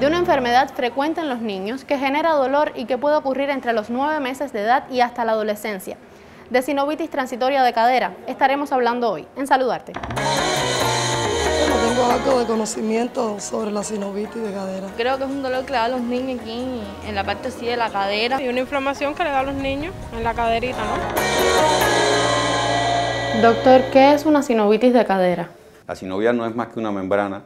de una enfermedad frecuente en los niños que genera dolor y que puede ocurrir entre los nueve meses de edad y hasta la adolescencia. De sinovitis transitoria de cadera estaremos hablando hoy en Saludarte. no tengo algo de conocimiento sobre la sinovitis de cadera. Creo que es un dolor que le da a los niños aquí en la parte así de la cadera. Y una inflamación que le da a los niños en la caderita, ¿no? Doctor, ¿qué es una sinovitis de cadera? La sinovia no es más que una membrana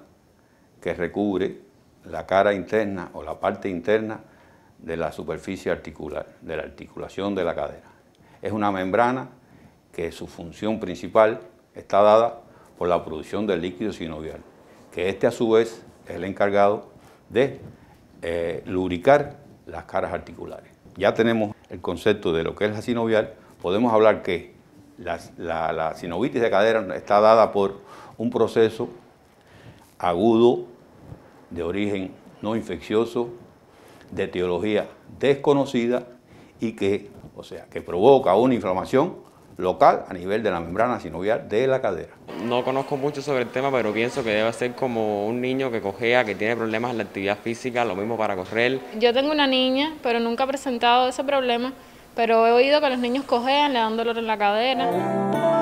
que recubre la cara interna o la parte interna de la superficie articular, de la articulación de la cadera. Es una membrana que su función principal está dada por la producción del líquido sinovial, que este a su vez es el encargado de eh, lubricar las caras articulares. Ya tenemos el concepto de lo que es la sinovial, podemos hablar que la sinovitis de cadera está dada por un proceso agudo de origen no infeccioso, de etiología desconocida y que, o sea, que provoca una inflamación local a nivel de la membrana sinovial de la cadera. No conozco mucho sobre el tema, pero pienso que debe ser como un niño que cojea, que tiene problemas en la actividad física, lo mismo para correr. Yo tengo una niña, pero nunca ha presentado ese problema, pero he oído que los niños cojean, le dan dolor en la cadera.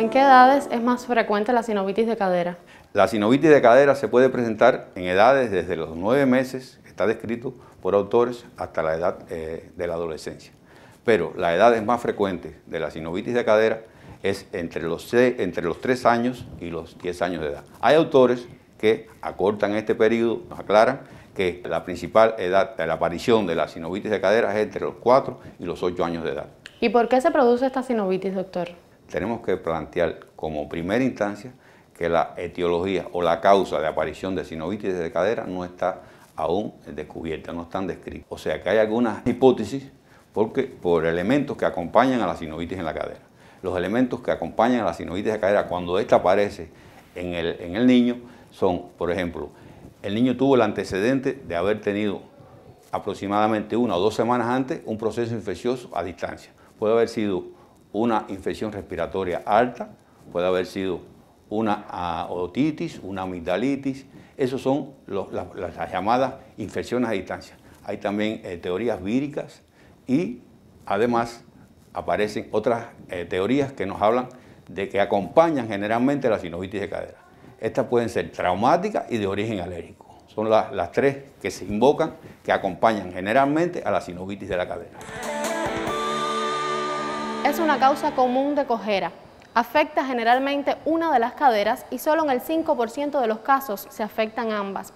¿En qué edades es más frecuente la sinovitis de cadera? La sinovitis de cadera se puede presentar en edades desde los 9 meses, está descrito por autores, hasta la edad eh, de la adolescencia. Pero la edad más frecuente de la sinovitis de cadera es entre los, entre los 3 años y los 10 años de edad. Hay autores que acortan este periodo, nos aclaran que la principal edad de la aparición de la sinovitis de cadera es entre los 4 y los 8 años de edad. ¿Y por qué se produce esta sinovitis, doctor? tenemos que plantear como primera instancia que la etiología o la causa de aparición de sinovitis de cadera no está aún descubierta, no están descritas. O sea que hay algunas hipótesis porque, por elementos que acompañan a la sinovitis en la cadera. Los elementos que acompañan a la sinovitis de cadera cuando ésta aparece en el, en el niño son, por ejemplo, el niño tuvo el antecedente de haber tenido aproximadamente una o dos semanas antes un proceso infeccioso a distancia. Puede haber sido una infección respiratoria alta, puede haber sido una ah, otitis, una amigdalitis, esas son las, llamadas infecciones a distancia. Hay también eh, teorías víricas y además aparecen otras eh, teorías que nos hablan de que acompañan generalmente la sinovitis de cadera. Estas pueden ser traumáticas y de origen alérgico. Son las tres que se invocan, que acompañan generalmente a la sinovitis de la cadera es una causa común de cojera. Afecta generalmente una de las caderas y solo en el 5% de los casos se afectan ambas.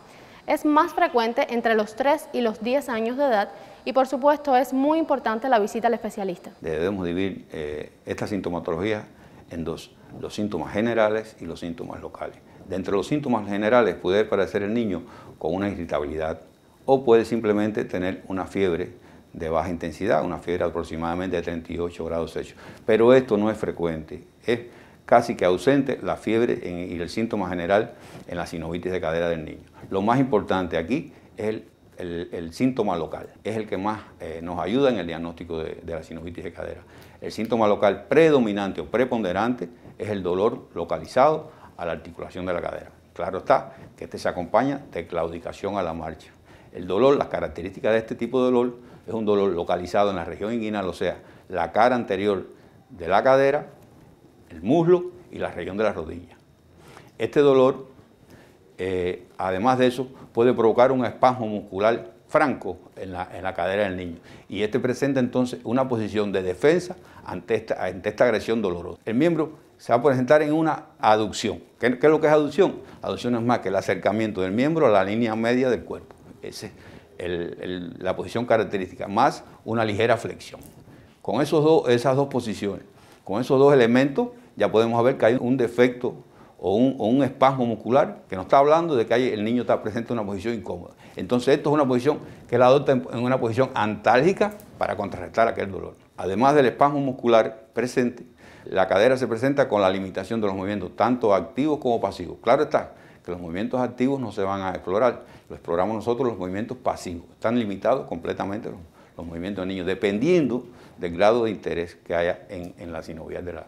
Es más frecuente entre los 3 y los 10 años de edad y por supuesto es muy importante la visita al especialista. Debemos dividir eh, esta sintomatología en dos, los síntomas generales y los síntomas locales. De entre los síntomas generales puede aparecer el niño con una irritabilidad o puede simplemente tener una fiebre de baja intensidad, una fiebre aproximadamente de 38 grados Celsius. Pero esto no es frecuente, es casi que ausente la fiebre y el síntoma general en la sinovitis de cadera del niño. Lo más importante aquí es el, síntoma local, es el que más eh, nos ayuda en el diagnóstico de, de la sinovitis de cadera. El síntoma local predominante o preponderante es el dolor localizado a la articulación de la cadera. Claro está que este se acompaña de claudicación a la marcha. El dolor, las características de este tipo de dolor es un dolor localizado en la región inguinal, o sea, la cara anterior de la cadera, el muslo y la región de la rodilla. Este dolor, eh, además de eso, puede provocar un espasmo muscular franco en la, cadera del niño. Y este presenta entonces una posición de defensa ante esta, ante esta agresión dolorosa. El miembro se va a presentar en una aducción. ¿Qué, es lo que es aducción? Aducción es más que el acercamiento del miembro a la línea media del cuerpo la posición característica, más una ligera flexión. Con esos esas dos posiciones, con esos dos elementos, ya podemos ver que hay un defecto o un, espasmo muscular que nos está hablando de que el niño está presente en una posición incómoda. Entonces esto es una posición que la adopta en, en una posición antálgica para contrarrestar aquel dolor. Además del espasmo muscular presente, la cadera se presenta con la limitación de los movimientos, tanto activos como pasivos. Claro está, que los movimientos activos no se van a explorar. Lo exploramos nosotros los movimientos pasivos. Están limitados completamente los, movimientos de niños, dependiendo del grado de interés que haya en, la sinovial de la,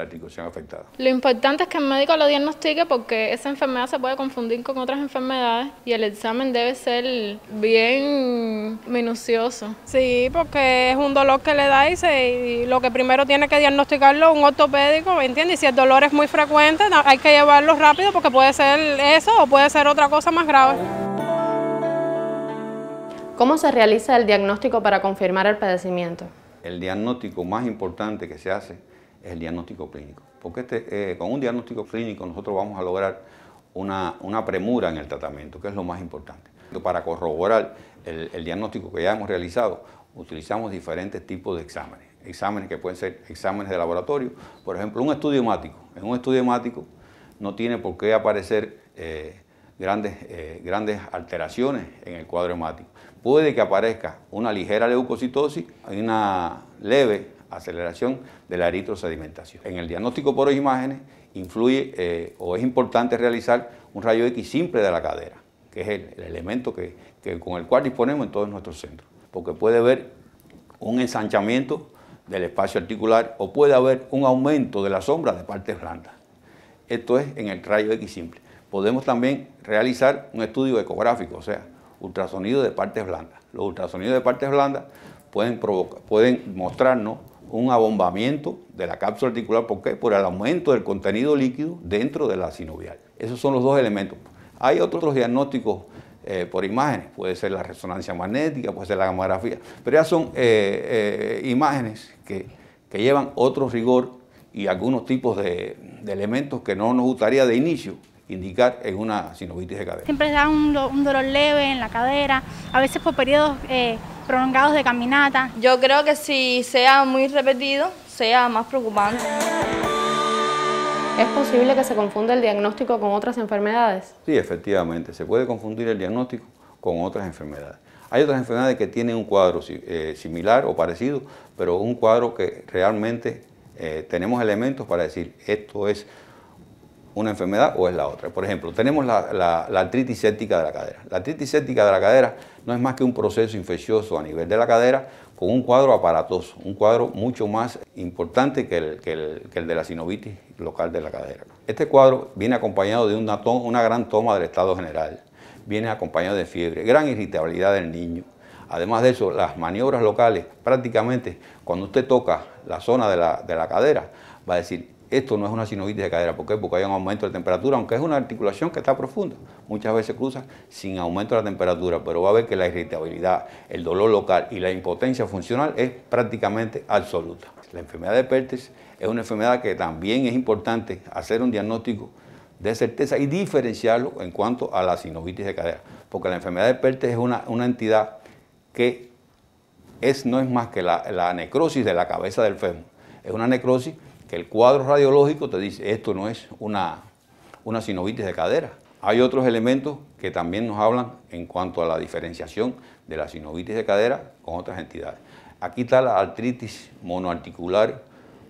articulación afectada. Lo importante es que el médico lo diagnostique porque esa enfermedad se puede confundir con otras enfermedades y el examen debe ser bien minucioso. Sí, porque es un dolor que le da y, y lo que primero tiene que diagnosticarlo un ortopédico, ¿me entiendes? Y si el dolor es muy frecuente, hay que llevarlo rápido porque puede ser eso o puede ser otra cosa más grave. ¿Cómo se realiza el diagnóstico para confirmar el padecimiento? el diagnóstico más importante que se hace es el diagnóstico clínico. Porque este, eh, con un diagnóstico clínico nosotros vamos a lograr una, premura en el tratamiento, que es lo más importante. Para corroborar el, diagnóstico que ya hemos realizado, utilizamos diferentes tipos de exámenes. Exámenes que pueden ser exámenes de laboratorio. Por ejemplo, un estudio hemático. En un estudio hemático no tiene por qué aparecer eh, grandes, eh, grandes alteraciones en el cuadro hemático. Puede que aparezca una ligera leucocitosis y una leve aceleración de la eritrosedimentación. En el diagnóstico por imágenes influye eh, o es importante realizar un rayo X simple de la cadera, que es el, elemento que, con el cual disponemos en todos nuestros centros, porque puede haber un ensanchamiento del espacio articular o puede haber un aumento de la sombra de partes blandas. Esto es en el rayo X simple podemos también realizar un estudio ecográfico, o sea, ultrasonido de partes blandas. Los ultrasonidos de partes blandas pueden, mostrarnos un abombamiento de la cápsula articular, ¿por qué? Por el aumento del contenido líquido dentro de la sinovial. Esos son los dos elementos. Hay otros diagnósticos eh, por imágenes, puede ser la resonancia magnética, puede ser la gamografía, pero ya son eh, eh, imágenes que, llevan otro rigor y algunos tipos de, de elementos que no nos gustaría de inicio indicar en una sinovitis de cadera. Siempre da un, dolor leve en la cadera, a veces por periodos eh, prolongados de caminata. Yo creo que si sea muy repetido, sea más preocupante. ¿Es posible que se confunda el diagnóstico con otras enfermedades? Sí, efectivamente, se puede confundir el diagnóstico con otras enfermedades. Hay otras enfermedades que tienen un cuadro eh, similar o parecido, pero un cuadro que realmente eh, tenemos elementos para decir esto es una enfermedad o es la otra. Por ejemplo, tenemos la, artritis séptica de la cadera. La artritis séptica de la cadera no es más que un proceso infeccioso a nivel de la cadera con un cuadro aparatoso, un cuadro mucho más importante que el, de la sinovitis local de la cadera. Este cuadro viene acompañado de una, una gran toma del estado general, viene acompañado de fiebre, gran irritabilidad del niño. Además de eso, las maniobras locales, prácticamente cuando usted toca la zona de la, de la cadera, va a decir, esto no es una sinovitis de cadera. ¿Por qué? Porque hay un aumento de temperatura, aunque es una articulación que está profunda. Muchas veces cruza sin aumento de la temperatura, pero va a ver que la irritabilidad, el dolor local y la impotencia funcional es prácticamente absoluta. La enfermedad de Pertes es una enfermedad que también es importante hacer un diagnóstico de certeza y diferenciarlo en cuanto a la sinovitis de cadera. Porque la enfermedad de Pertes es una, entidad que es, no es más que la, la necrosis de la cabeza del fémur. Es una necrosis que el cuadro radiológico te dice, esto no es una, una sinovitis de cadera. Hay otros elementos que también nos hablan en cuanto a la diferenciación de la sinovitis de cadera con otras entidades. Aquí está la artritis monoarticular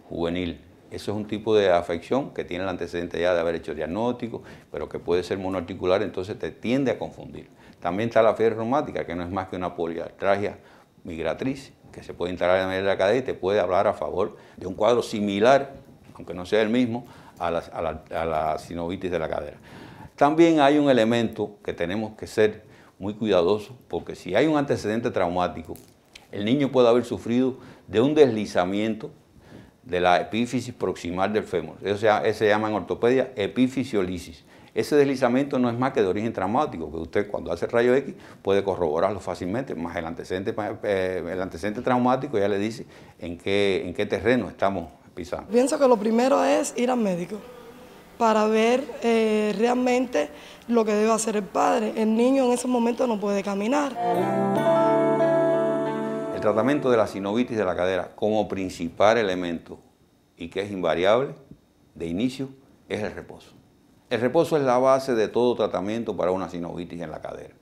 juvenil. Eso es un tipo de afección que tiene el antecedente ya de haber hecho diagnóstico, pero que puede ser monoarticular, entonces te tiende a confundir. También está la fiebre reumática, que no es más que una poliartragia migratriz que se puede entrar en la cadera y te puede hablar a favor de un cuadro similar, aunque no sea el mismo, a la, a la sinovitis de la cadera. También hay un elemento que tenemos que ser muy cuidadosos, porque si hay un antecedente traumático, el niño puede haber sufrido de un deslizamiento de la epífisis proximal del fémur. Eso se, llama en ortopedia epifisiolisis. Ese deslizamiento no es más que de origen traumático, que usted cuando hace rayo X puede corroborarlo fácilmente, más el antecedente, eh, traumático ya le dice en qué, terreno estamos pisando. Pienso que lo primero es ir al médico para ver eh, realmente lo que debe hacer el padre. El niño en ese momento no puede caminar. El tratamiento de la sinovitis de la cadera como principal elemento y que es invariable de inicio es el reposo. El reposo es la base de todo tratamiento para una sinovitis en la cadera.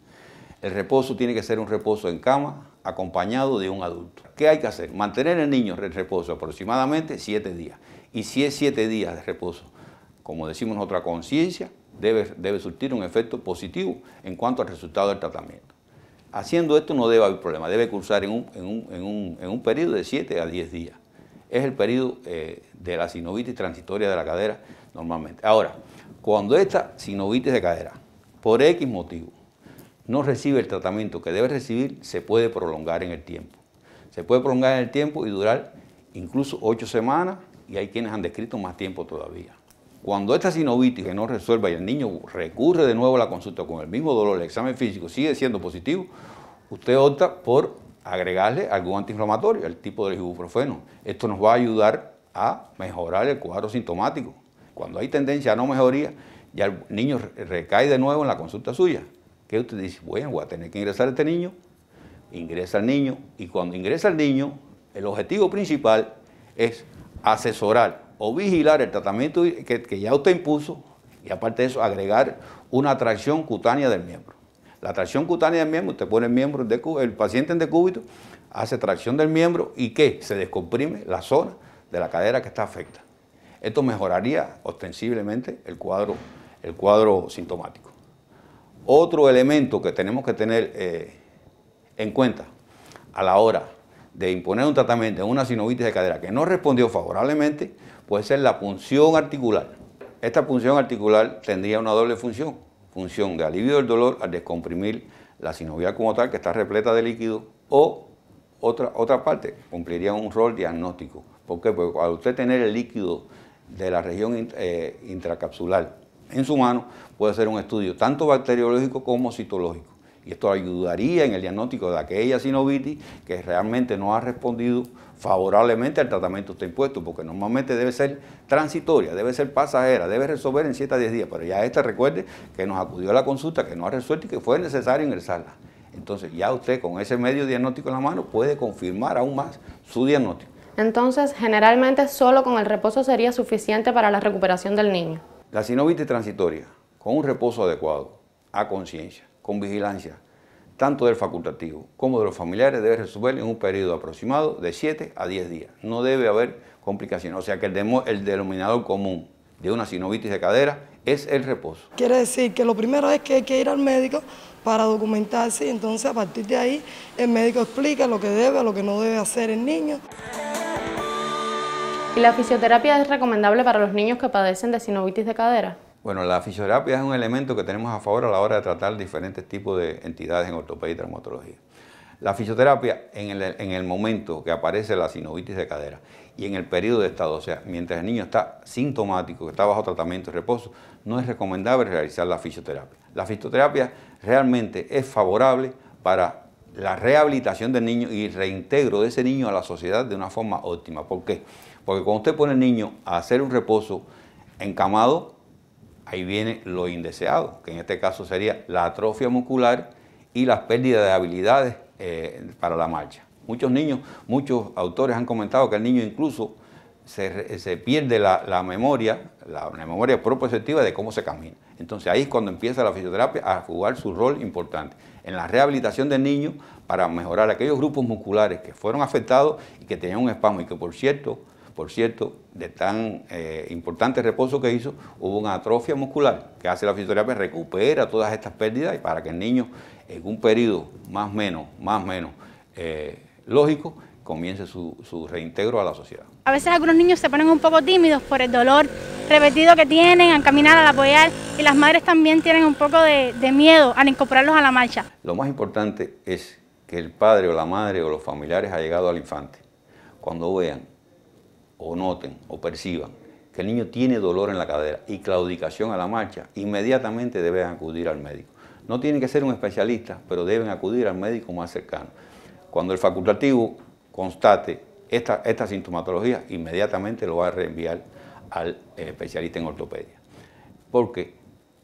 El reposo tiene que ser un reposo en cama acompañado de un adulto. ¿Qué hay que hacer? Mantener el niño en reposo aproximadamente siete días. Y si es siete días de reposo, como decimos en otra conciencia, debe, debe surtir un efecto positivo en cuanto al resultado del tratamiento. Haciendo esto no debe haber problema, debe cursar en un, periodo de 7 a 10 días. Es el periodo eh, de la sinovitis transitoria de la cadera normalmente. Ahora, cuando esta sinovitis de cadera, por X motivo, no recibe el tratamiento que debe recibir, se puede prolongar en el tiempo. Se puede prolongar en el tiempo y durar incluso ocho semanas y hay quienes han descrito más tiempo todavía. Cuando esta sinovitis que no resuelva y el niño recurre de nuevo a la consulta con el mismo dolor, el examen físico sigue siendo positivo, usted opta por agregarle algún antiinflamatorio, el tipo del ibuprofeno. Esto nos va a ayudar a mejorar el cuadro sintomático. Cuando hay tendencia a no mejoría, ya el niño recae de nuevo en la consulta suya. Que usted dice, bueno, voy a tener que ingresar este niño, ingresa el niño, y cuando ingresa el niño, el objetivo principal es asesorar o vigilar el tratamiento que, ya usted impuso, y aparte de eso, agregar una tracción cutánea del miembro. La tracción cutánea del miembro, usted pone el miembro el paciente en decúbito, hace tracción del miembro y que se descomprime la zona de la cadera que está afecta. Esto mejoraría ostensiblemente el cuadro, el cuadro sintomático. Otro elemento que tenemos que tener eh, en cuenta a la hora de imponer un tratamiento en una sinovitis de cadera que no respondió favorablemente puede ser la punción articular. Esta punción articular tendría una doble función, función de alivio del dolor al descomprimir la sinovial como tal que está repleta de líquido o otra, otra parte cumpliría un rol diagnóstico. ¿Por qué? Porque al usted tener el líquido de la región eh, intracapsular en su mano puede ser un estudio tanto bacteriológico como citológico. Y esto ayudaría en el diagnóstico de aquella sinovitis que realmente no ha respondido favorablemente al tratamiento que impuesto, porque normalmente debe ser transitoria, debe ser pasajera, debe resolver en 7 a 10 días, pero ya esta recuerde que nos acudió a la consulta, que no ha resuelto y que fue necesario ingresarla. Entonces ya usted con ese medio diagnóstico en la mano puede confirmar aún más su diagnóstico. Entonces, generalmente solo con el reposo sería suficiente para la recuperación del niño. La sinovitis transitoria, con un reposo adecuado, a conciencia, con vigilancia, tanto del facultativo como de los familiares, debe resolver en un periodo aproximado de 7 a 10 días. No debe haber complicaciones. O sea que el, denominador común de una sinovitis de cadera es el reposo. Quiere decir que lo primero es que hay que ir al médico para documentarse y entonces a partir de ahí el médico explica lo que debe, lo que no debe hacer el niño. ¿Y la fisioterapia es recomendable para los niños que padecen de sinovitis de cadera? Bueno, la fisioterapia es un elemento que tenemos a favor a la hora de tratar diferentes tipos de entidades en ortopedia y traumatología. La fisioterapia en el, momento que aparece la sinovitis de cadera y en el periodo de estado, o sea, mientras el niño está sintomático, que está bajo tratamiento y reposo, no es recomendable realizar la fisioterapia. La fisioterapia realmente es favorable para la rehabilitación del niño y reintegro de ese niño a la sociedad de una forma óptima. ¿Por qué? Porque cuando usted pone al niño a hacer un reposo encamado, ahí viene lo indeseado, que en este caso sería la atrofia muscular y las pérdidas de habilidades eh, para la marcha. Muchos niños, muchos autores han comentado que el niño incluso se, pierde la, memoria, la, memoria proprioceptiva de cómo se camina. Entonces ahí es cuando empieza la fisioterapia a jugar su rol importante en la rehabilitación del niño para mejorar aquellos grupos musculares que fueron afectados y que tenían un espasmo y que por cierto, por cierto, de tan eh, importante reposo que hizo, hubo una atrofia muscular que hace la fisioterapia, recupera todas estas pérdidas y para que el niño en un periodo más menos, más menos eh, lógico, comience su, reintegro a la sociedad. A veces algunos niños se ponen un poco tímidos por el dolor repetido que tienen al caminar, al apoyar, y las madres también tienen un poco de miedo al incorporarlos a la marcha. Lo más importante es que el padre o la madre o los familiares ha llegado al infante. Cuando vean o noten o perciban que el niño tiene dolor en la cadera y claudicación a la marcha, inmediatamente deben acudir al médico. No tienen que ser un especialista, pero deben acudir al médico más cercano. Cuando el facultativo constate esta, sintomatología, inmediatamente lo va a reenviar al eh, especialista en ortopedia. Porque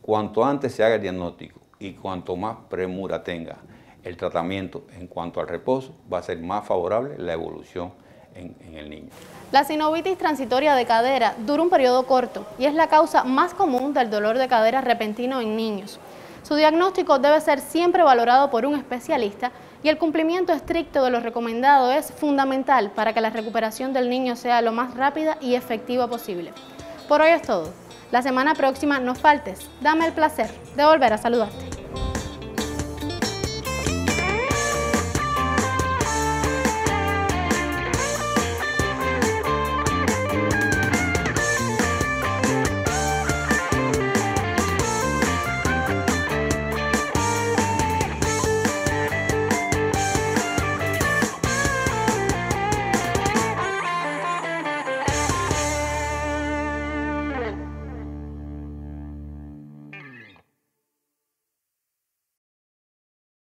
cuanto antes se haga el diagnóstico y cuanto más premura tenga el tratamiento en cuanto al reposo, va a ser más favorable la evolución en, en, el niño. La sinovitis transitoria de cadera dura un periodo corto y es la causa más común del dolor de cadera repentino en niños. Su diagnóstico debe ser siempre valorado por un especialista y el cumplimiento estricto de lo recomendado es fundamental para que la recuperación del niño sea lo más rápida y efectiva posible. Por hoy es todo. La semana próxima no faltes. Dame el placer de volver a saludarte.